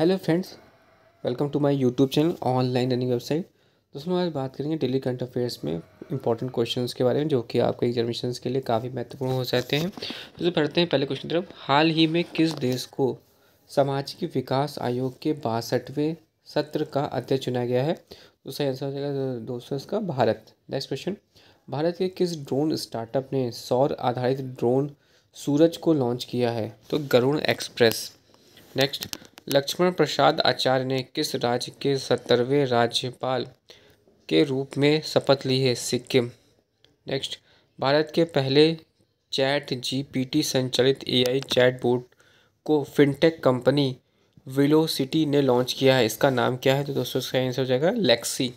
hello friends welcome to my YouTube channel online running website दोस्तों आज बात करेंगे डेली करंट अफेयर्स में इंपॉर्टेंट क्वेश्चंस के बारे में जो कि आपके एग्जामिशन के लिए काफ़ी महत्वपूर्ण हो जाते हैं तो पढ़ते हैं पहले क्वेश्चन की तरफ हाल ही में किस देश को सामाजिक विकास आयोग के बासठवें सत्र का अध्यक्ष चुना गया है तो सही आंसर हो जाएगा दोस्तों इसका भारत नेक्स्ट क्वेश्चन भारत के किस ड्रोन स्टार्टअप ने सौर आधारित ड्रोन सूरज को लॉन्च किया है तो गरुण एक्सप्रेस नेक्स्ट लक्ष्मण प्रसाद आचार्य ने किस राज्य के सत्तरवें राज्यपाल के रूप में शपथ ली है सिक्किम नेक्स्ट भारत के पहले चैट जीपीटी संचालित एआई बोर्ड को फिनटेक कंपनी विलोसिटी ने लॉन्च किया है इसका नाम क्या है तो दोस्तों इसका आंसर हो जाएगा लेक्सी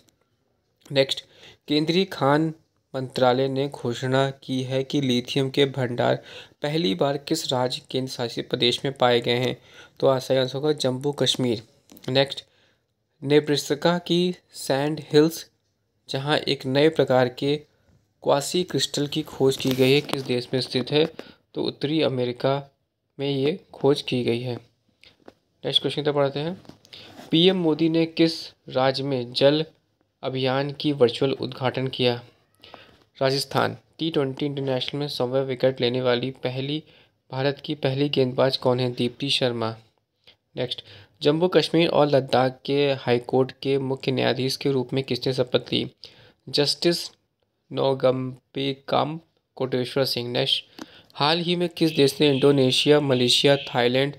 नेक्स्ट केंद्रीय खान मंत्रालय ने घोषणा की है कि लिथियम के भंडार पहली बार किस राज्य केंद्र शासित प्रदेश में पाए गए हैं तो आसाई आंसर होगा जम्मू कश्मीर नेक्स्ट नेब्रिस्का की सैंड हिल्स जहाँ एक नए प्रकार के क्वासी क्रिस्टल की खोज की गई है किस देश में स्थित है तो उत्तरी अमेरिका में ये खोज की गई है नेक्स्ट क्वेश्चन तो पढ़ते हैं पीएम मोदी ने किस राज्य में जल अभियान की वर्चुअल उद्घाटन किया राजस्थान टी ट्वेंटी इंटरनेशनल में सौवें विकेट लेने वाली पहली भारत की पहली गेंदबाज कौन है दीप्ति शर्मा नेक्स्ट जम्मू कश्मीर और लद्दाख के हाईकोर्ट के मुख्य न्यायाधीश के रूप में किसने शपथ ली जस्टिस नौगम्बिकाम कोटेश्वर सिंह नेक्स्ट हाल ही में किस देश ने Indonesia Malaysia Thailand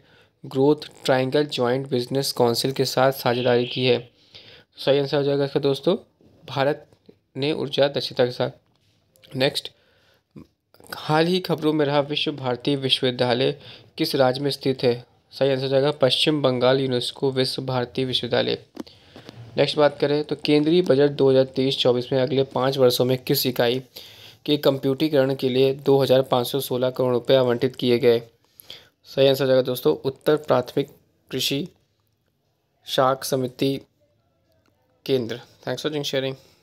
growth triangle joint business council के साथ साझेदारी की है सही आंसर हो जाएगा इसका दोस्तों भारत ने ऊर्जा दक्षता के साथ नेक्स्ट हाल ही खबरों में रहा विश्व भारती विश्वविद्यालय किस राज्य में स्थित है सही आंसर जाएगा पश्चिम बंगाल यूनेस्को विश्व भारती विश्वविद्यालय नेक्स्ट बात करें तो केंद्रीय बजट 2023-24 में अगले पाँच वर्षों में किस इकाई के कंप्यूटीकरण के लिए 2516 करोड़ रुपये आवंटित किए गए सही आंसर जाएगा दोस्तों उत्तर प्राथमिक कृषि शाख समिति केंद्र थैंक्स फॉर जिंग शेयरिंग